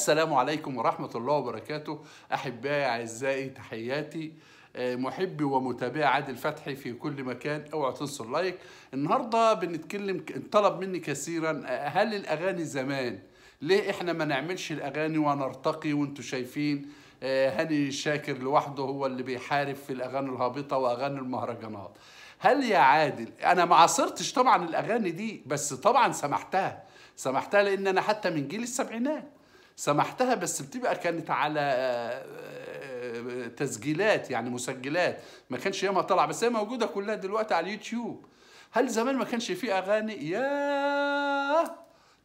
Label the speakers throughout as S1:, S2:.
S1: السلام عليكم ورحمة الله وبركاته أحبائي أعزائي تحياتي آه، محبي ومتابعي عادل فتحي في كل مكان اوعى تنسوا اللايك النهارده بنتكلم طلب مني كثيرا آه، هل الاغاني زمان ليه احنا ما نعملش الاغاني ونرتقي وانتم شايفين آه، هاني شاكر لوحده هو اللي بيحارب في الاغاني الهابطه واغاني المهرجانات هل يا عادل انا ما عاصرتش طبعا الاغاني دي بس طبعا سمحتها سمحتها لان انا حتى من جيل السبعينات سمحتها بس بتبقى كانت على آه، آه، آه، تسجيلات يعني مسجلات ما كانش ياما طلع بس هي موجوده كلها دلوقتي على اليوتيوب هل زمان ما كانش فيه اغاني يا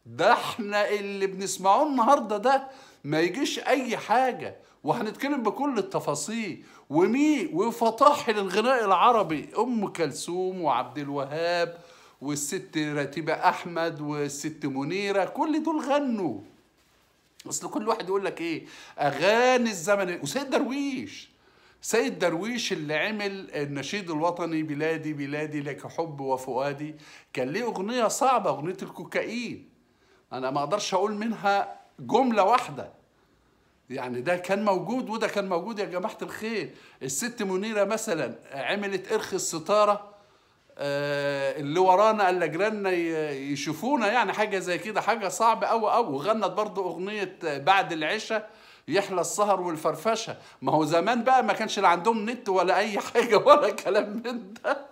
S1: ده احنا اللي بنسمعه النهارده ده ما يجيش اي حاجه وهنتكلم بكل التفاصيل ومي وفطاح الغناء العربي ام كلثوم وعبد الوهاب والست رتيبه احمد والست منيره كل دول غنوا اصل كل واحد يقول لك ايه اغاني الزمن وسيد درويش سيد درويش اللي عمل النشيد الوطني بلادي بلادي لك حب وفؤادي كان ليه اغنيه صعبه اغنيه الكوكايين انا ما اقدرش اقول منها جمله واحده يعني ده كان موجود وده كان موجود يا جماعه الخير الست منيره مثلا عملت ارخ الستاره آه، اللي ورانا اللي جيراننا يشوفونا يعني حاجه زي كده حاجه صعبه قوي قوي وغنت برضه اغنيه بعد العشاء يحلى السهر والفرفشه ما هو زمان بقى ما كانش عندهم نت ولا اي حاجه ولا كلام من ده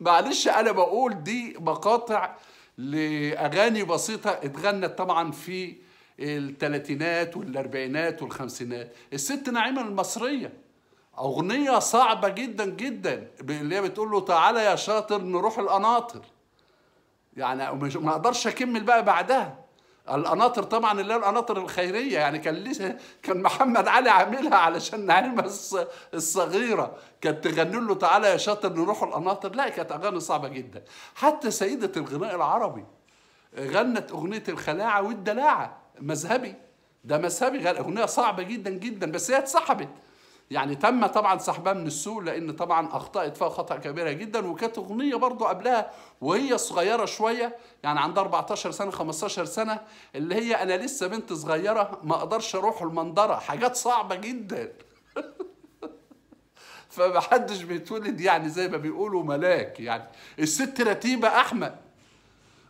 S1: معلش انا بقول دي مقاطع لاغاني بسيطه اتغنت طبعا في الثلاثينات والاربعينات والخمسينات الست نعيمه المصريه أغنية صعبة جدا جدا اللي هي بتقول له تعالى يا شاطر نروح القناطر يعني مش ما اقدرش اكمل بقى بعدها القناطر طبعا اللي هي القناطر الخيريه يعني كان لسه كان محمد علي عاملها علشان نعيمة الصغيره كانت تغني له تعالى يا شاطر نروح القناطر لا كانت اغاني صعبه جدا حتى سيده الغناء العربي غنت اغنيه الخلاعه والدلاعه مذهبي ده مذهبي اغنيه صعبه جدا جدا بس هي اتسحبت يعني تم طبعا سحبها من السوق لان طبعا اخطات فيها خطا كبيره جدا وكانت اغنيه برضو قبلها وهي صغيره شويه يعني عندها 14 سنه 15 سنه اللي هي انا لسه بنت صغيره ما اقدرش اروح المنظره حاجات صعبه جدا فمحدش بيتولد يعني زي ما بيقولوا ملاك يعني الست رتيبه احمد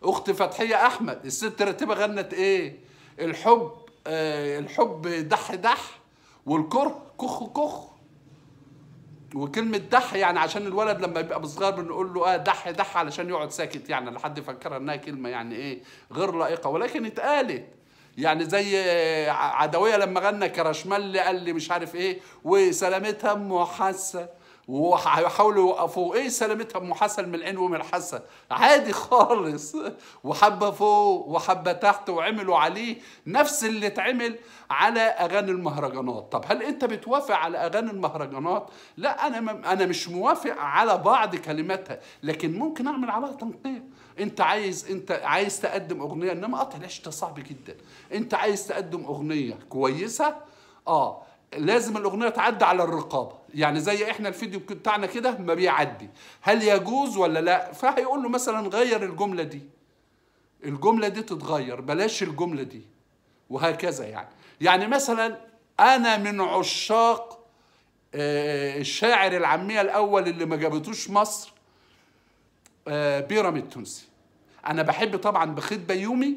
S1: اخت فتحيه احمد الست رتيبه غنت ايه الحب آه الحب دح دح والكره كخ كخ وكلمة دح يعني عشان الولد لما يبقى بصغير بنقول له اه دح دح علشان يقعد ساكت يعني لحد يفكرها انها كلمة يعني ايه غير لائقة ولكن اتقالت يعني زي عدوية لما غنى كرشملي قال لي مش عارف ايه وسلامتها ام حاسة وهيحاولوا يوقفوا ايه سلامتها ام حسن من العين ومن الحسن عادي خالص وحبه فوق وحبه تحت وعملوا عليه نفس اللي اتعمل على اغاني المهرجانات طب هل انت بتوافق على اغاني المهرجانات لا انا م... انا مش موافق على بعض كلماتها لكن ممكن اعمل عليها تنقيح انت عايز انت عايز تقدم اغنيه انما قطع أه، العيش ده صعب جدا انت عايز تقدم اغنيه كويسه اه لازم الاغنيه تعدي على الرقابه يعني زي احنا الفيديو بتاعنا كده ما بيعدي هل يجوز ولا لا فهيقول له مثلا غير الجمله دي الجمله دي تتغير بلاش الجمله دي وهكذا يعني يعني مثلا انا من عشاق آه، الشاعر العاميه الاول اللي ما جابتوش مصر آه، بيراميد التونسي انا بحب طبعا بخيت بيومي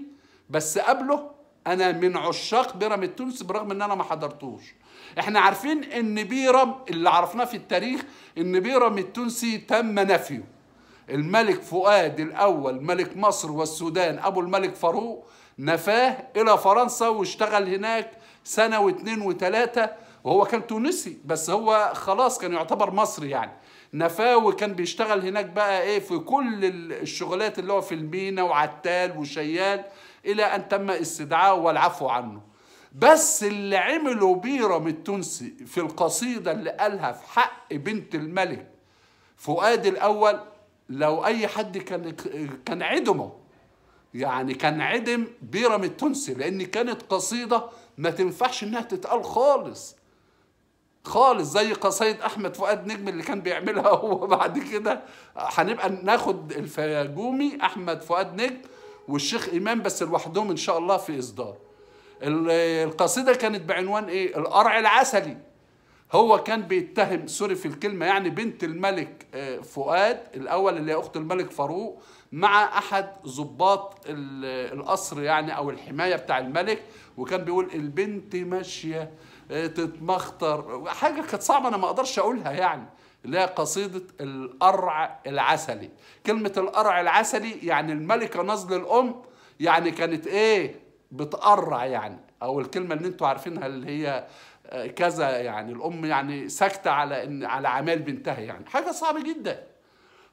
S1: بس قبله انا من عشاق بيراميد التونسي برغم ان انا ما حضرتوش احنا عارفين ان بيرم اللي عرفناه في التاريخ ان بيرم التونسي تم نفيه الملك فؤاد الاول ملك مصر والسودان ابو الملك فاروق نفاه الى فرنسا واشتغل هناك سنه واثنين وثلاثه وهو كان تونسي بس هو خلاص كان يعتبر مصري يعني نفاه وكان بيشتغل هناك بقى ايه في كل الشغلات اللي هو في المينا وعتال وشيال إلى أن تم استدعاه والعفو عنه بس اللي عمله بيرم التونسي في القصيدة اللي قالها في حق بنت الملك فؤاد الأول لو أي حد كان كان عدمه يعني كان عدم بيرم التونسي لأن كانت قصيدة ما تنفعش إنها تتقال خالص خالص زي قصايد أحمد فؤاد نجم اللي كان بيعملها هو بعد كده هنبقى ناخد الفياجومي أحمد فؤاد نجم والشيخ إمام بس لوحدهم إن شاء الله في إصدار القصيدة كانت بعنوان إيه القرع العسلي هو كان بيتهم سوري في الكلمة يعني بنت الملك آه، فؤاد الأول اللي هي أخت الملك فاروق مع أحد ضباط القصر يعني أو الحماية بتاع الملك وكان بيقول البنت ماشية آه، تتمخطر حاجة كانت صعبة أنا ما أقدرش أقولها يعني اللي هي قصيدة القرع العسلي كلمة القرع العسلي يعني الملكة نزل الأم يعني كانت إيه بتقرع يعني أو الكلمة اللي أنتوا عارفينها اللي هي آه، كذا يعني الأم يعني ساكتة على إن على عمال بنتها يعني حاجة صعبة جدا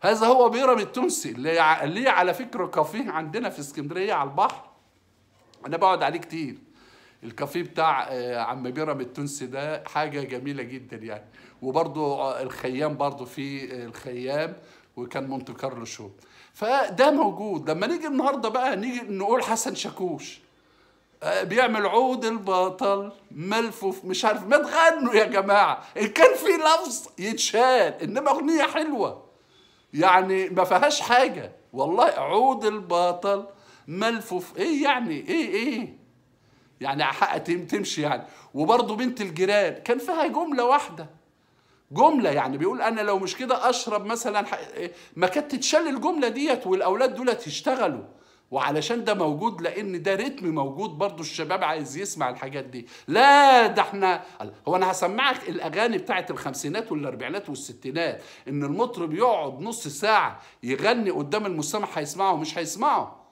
S1: هذا هو بيرم التونسي اللي ليه على فكرة كافيه عندنا في اسكندرية على البحر أنا بقعد عليه كتير الكافيه بتاع آه، عم بيرم التونسي ده حاجه جميله جدا يعني وبرضو آه، الخيام برضو في آه، الخيام وكان مونت كارلو شو فده موجود لما نيجي النهارده بقى نيجي نقول حسن شاكوش بيعمل عود البطل ملفوف مش عارف ما تغنوا يا جماعه ان كان في لفظ يتشال انما اغنيه حلوه يعني ما فيهاش حاجه والله عود البطل ملفوف ايه يعني ايه ايه يعني حق تمشي يعني وبرضه بنت الجيران كان فيها جمله واحده جمله يعني بيقول انا لو مش كده اشرب مثلا ما كانت تتشل الجمله ديت والاولاد دولت يشتغلوا وعلشان ده موجود لان ده رتم موجود برضو الشباب عايز يسمع الحاجات دي لا ده احنا هو انا هسمعك الاغاني بتاعه الخمسينات والاربعينات والستينات ان المطرب يقعد نص ساعه يغني قدام المستمع هيسمعه مش هيسمعه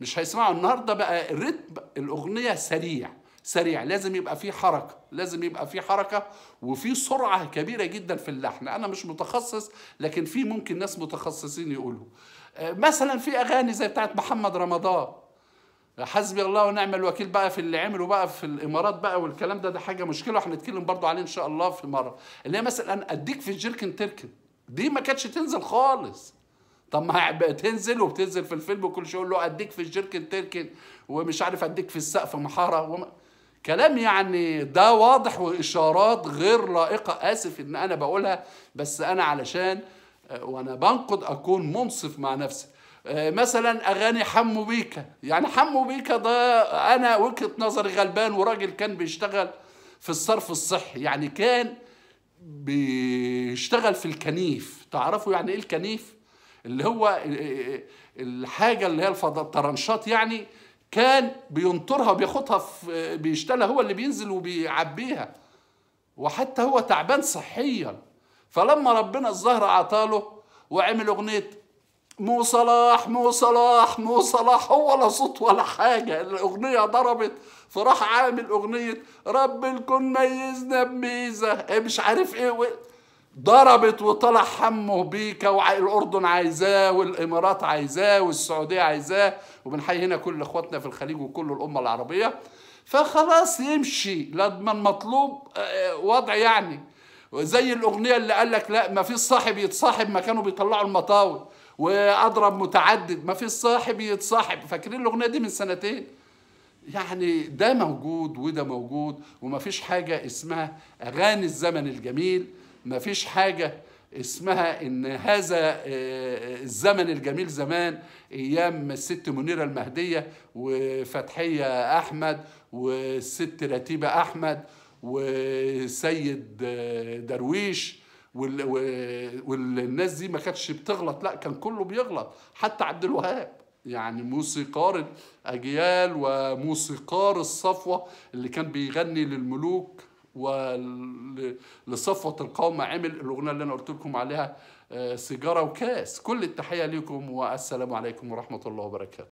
S1: مش هيسمعوا النهارده بقى الرتم الاغنيه سريع سريع لازم يبقى في حركه لازم يبقى في حركه وفي سرعه كبيره جدا في اللحن انا مش متخصص لكن في ممكن ناس متخصصين يقولوا آه، مثلا في اغاني زي بتاعت محمد رمضان حسبي الله ونعم الوكيل بقى في اللي عمله بقى في الامارات بقى والكلام ده ده حاجه مشكله وهنتكلم برضو عليه ان شاء الله في مره اللي هي مثلا اديك في الجيركن تركن دي ما كانتش تنزل خالص طب ما تنزل وبتنزل في الفيلم وكل شيء يقول له اديك في الجركن تركن ومش عارف اديك في السقف محاره وما كلام يعني ده واضح واشارات غير لائقه اسف ان انا بقولها بس انا علشان آه، وانا بنقد اكون منصف مع نفسي آه، مثلا اغاني حمو بيكا يعني حمو بيكا ده انا وجهه نظري غلبان وراجل كان بيشتغل في الصرف الصحي يعني كان بيشتغل في الكنيف تعرفوا يعني ايه الكنيف اللي هو الحاجه اللي هي الطرنشات يعني كان بينطرها بياخدها بيشتلها هو اللي بينزل وبيعبيها وحتى هو تعبان صحيا فلما ربنا الظهر عطاله وعمل اغنيه مو صلاح مو صلاح مو صلاح هو لا صوت ولا حاجه الاغنيه ضربت فراح عامل اغنيه رب الكون ميزنا بميزه إيه، مش عارف ايه ضربت وطلع حمه بيك والأردن عايزاه والإمارات عايزاه والسعودية عايزاه وبنحيي هنا كل إخواتنا في الخليج وكل الأمة العربية فخلاص يمشي لما المطلوب آه، آه، وضع يعني زي الأغنية اللي قال لك لا ما فيش صاحب يتصاحب ما كانوا بيطلعوا المطاوي وأضرب متعدد ما فيش صاحب يتصاحب فاكرين الأغنية دي من سنتين يعني ده موجود وده موجود وما فيش حاجة اسمها أغاني الزمن الجميل ما فيش حاجة اسمها ان هذا آه، آه، الزمن الجميل زمان ايام الست منيره المهديه وفتحيه احمد والست رتيبه احمد وسيد آه، درويش والناس دي ما كانتش بتغلط لا كان كله بيغلط حتى عبد الوهاب يعني موسيقار الاجيال وموسيقار الصفوه اللي كان بيغني للملوك ولصفوة القوم عمل الأغنية اللي أنا قلت لكم عليها آه، سيجارة وكاس كل التحية لكم والسلام عليكم ورحمة الله وبركاته